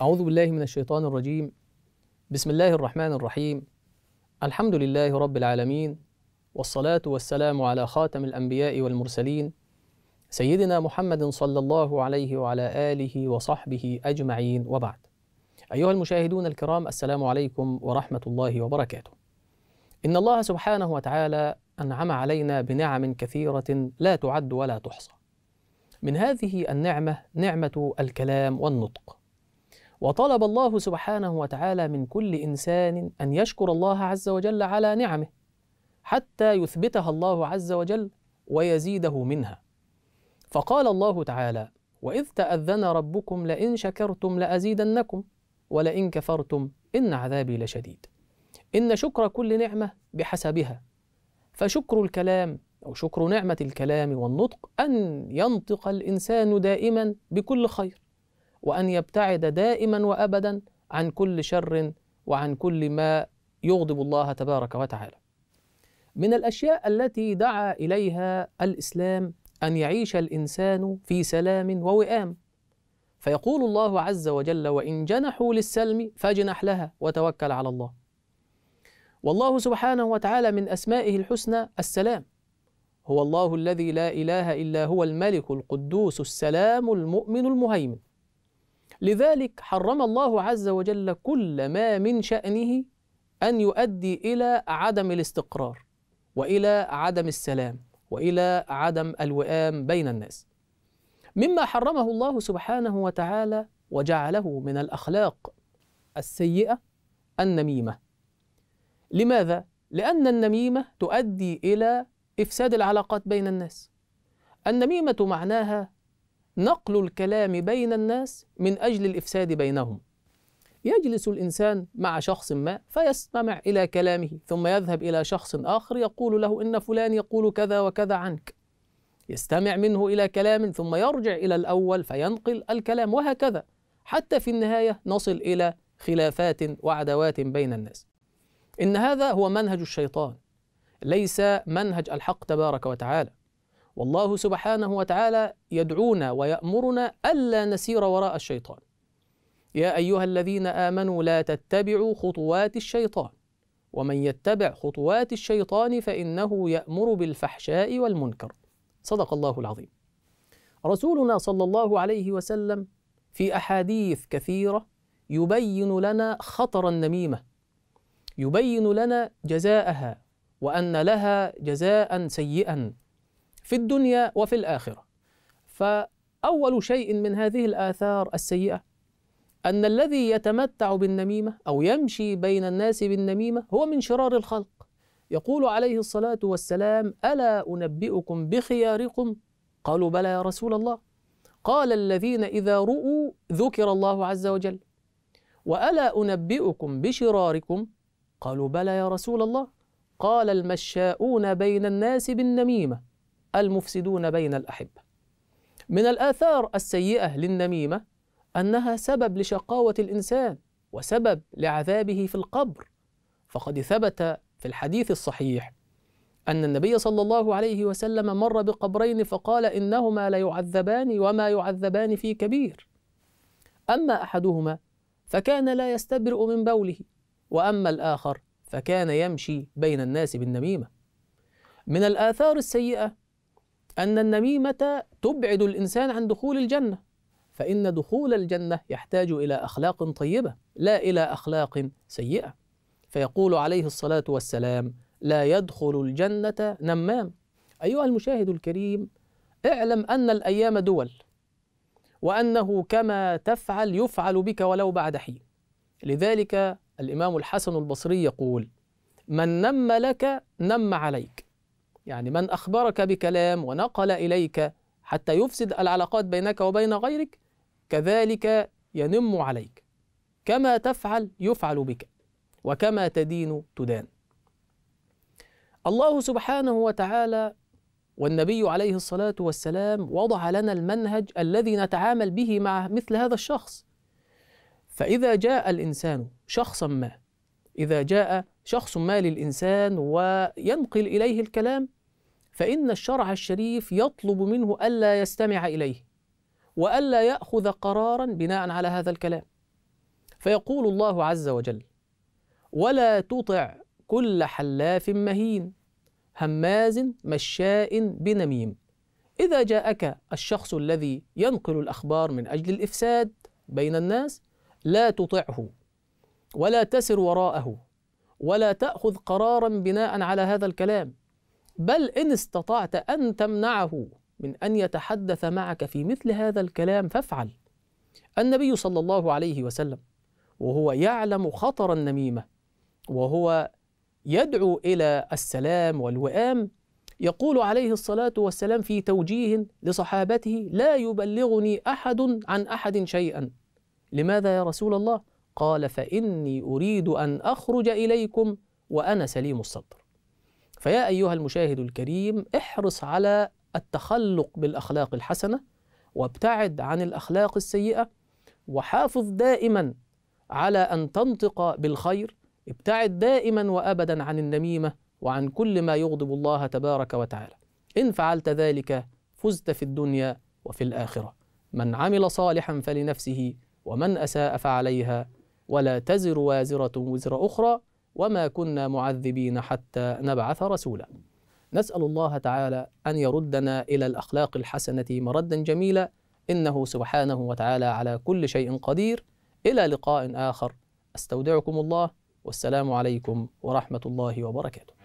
أعوذ بالله من الشيطان الرجيم بسم الله الرحمن الرحيم الحمد لله رب العالمين والصلاة والسلام على خاتم الأنبياء والمرسلين سيدنا محمد صلى الله عليه وعلى آله وصحبه أجمعين وبعد أيها المشاهدون الكرام السلام عليكم ورحمة الله وبركاته إن الله سبحانه وتعالى أنعم علينا بنعم كثيرة لا تعد ولا تحصى من هذه النعمة نعمة الكلام والنطق وطلب الله سبحانه وتعالى من كل إنسان أن يشكر الله عز وجل على نعمه حتى يثبتها الله عز وجل ويزيده منها فقال الله تعالى وإذ تأذن ربكم لئن شكرتم لأزيدنكم ولئن كفرتم إن عذابي لشديد إن شكر كل نعمة بحسبها فشكر الكلام أو شكر نعمة الكلام والنطق أن ينطق الإنسان دائما بكل خير وأن يبتعد دائما وأبدا عن كل شر وعن كل ما يغضب الله تبارك وتعالى. من الأشياء التي دعا إليها الإسلام أن يعيش الإنسان في سلام ووئام. فيقول الله عز وجل: وإن جنحوا للسلم فاجنح لها وتوكل على الله. والله سبحانه وتعالى من أسمائه الحسنى السلام. هو الله الذي لا إله إلا هو الملك القدوس السلام المؤمن المهيمن. لذلك حرم الله عز وجل كل ما من شأنه أن يؤدي إلى عدم الاستقرار وإلى عدم السلام وإلى عدم الوئام بين الناس مما حرمه الله سبحانه وتعالى وجعله من الأخلاق السيئة النميمة لماذا؟ لأن النميمة تؤدي إلى إفساد العلاقات بين الناس النميمة معناها نقل الكلام بين الناس من أجل الإفساد بينهم يجلس الإنسان مع شخص ما فيستمع إلى كلامه ثم يذهب إلى شخص آخر يقول له إن فلان يقول كذا وكذا عنك يستمع منه إلى كلام ثم يرجع إلى الأول فينقل الكلام وهكذا حتى في النهاية نصل إلى خلافات وعداوات بين الناس إن هذا هو منهج الشيطان ليس منهج الحق تبارك وتعالى والله سبحانه وتعالى يدعونا ويأمرنا ألا نسير وراء الشيطان يا أيها الذين آمنوا لا تتبعوا خطوات الشيطان ومن يتبع خطوات الشيطان فإنه يأمر بالفحشاء والمنكر صدق الله العظيم رسولنا صلى الله عليه وسلم في أحاديث كثيرة يبين لنا خطر النميمة يبين لنا جزاءها وأن لها جزاء سيئا في الدنيا وفي الآخرة فأول شيء من هذه الآثار السيئة أن الذي يتمتع بالنميمة أو يمشي بين الناس بالنميمة هو من شرار الخلق يقول عليه الصلاة والسلام ألا أنبئكم بخياركم قالوا بلى يا رسول الله قال الذين إذا رؤوا ذكر الله عز وجل وألا أنبئكم بشراركم قالوا بلى يا رسول الله قال المشاؤون بين الناس بالنميمة المفسدون بين الأحبة من الآثار السيئة للنميمة أنها سبب لشقاوة الإنسان وسبب لعذابه في القبر فقد ثبت في الحديث الصحيح أن النبي صلى الله عليه وسلم مر بقبرين فقال إنهما ليعذبان وما يعذبان في كبير أما أحدهما فكان لا يستبرئ من بوله وأما الآخر فكان يمشي بين الناس بالنميمة من الآثار السيئة أن النميمة تبعد الإنسان عن دخول الجنة فإن دخول الجنة يحتاج إلى أخلاق طيبة لا إلى أخلاق سيئة فيقول عليه الصلاة والسلام لا يدخل الجنة نمام أيها المشاهد الكريم اعلم أن الأيام دول وأنه كما تفعل يفعل بك ولو بعد حين لذلك الإمام الحسن البصري يقول من نم لك نم عليك يعني من أخبرك بكلام ونقل إليك حتى يفسد العلاقات بينك وبين غيرك كذلك ينم عليك كما تفعل يفعل بك وكما تدين تدان الله سبحانه وتعالى والنبي عليه الصلاة والسلام وضع لنا المنهج الذي نتعامل به مع مثل هذا الشخص فإذا جاء الإنسان شخصا ما إذا جاء شخص ما للإنسان وينقل إليه الكلام فإن الشرع الشريف يطلب منه ألا يستمع إليه وألا يأخذ قرارا بناء على هذا الكلام فيقول الله عز وجل ولا تطع كل حلاف مهين هماز مشاء بنميم إذا جاءك الشخص الذي ينقل الأخبار من أجل الإفساد بين الناس لا تطعه ولا تسر وراءه ولا تأخذ قرارا بناء على هذا الكلام بل إن استطعت أن تمنعه من أن يتحدث معك في مثل هذا الكلام فافعل النبي صلى الله عليه وسلم وهو يعلم خطر النميمة وهو يدعو إلى السلام والوئام يقول عليه الصلاة والسلام في توجيه لصحابته لا يبلغني أحد عن أحد شيئا لماذا يا رسول الله؟ قال فإني أريد أن أخرج إليكم وأنا سليم الصدر فيا أيها المشاهد الكريم احرص على التخلق بالأخلاق الحسنة وابتعد عن الأخلاق السيئة وحافظ دائما على أن تنطق بالخير ابتعد دائما وأبدا عن النميمة وعن كل ما يغضب الله تبارك وتعالى إن فعلت ذلك فزت في الدنيا وفي الآخرة من عمل صالحا فلنفسه ومن أساء فعليها ولا تزر وازرة وزر أخرى وما كنا معذبين حتى نبعث رسولا نسأل الله تعالى أن يردنا إلى الأخلاق الحسنة مردا جميلا إنه سبحانه وتعالى على كل شيء قدير إلى لقاء آخر أستودعكم الله والسلام عليكم ورحمة الله وبركاته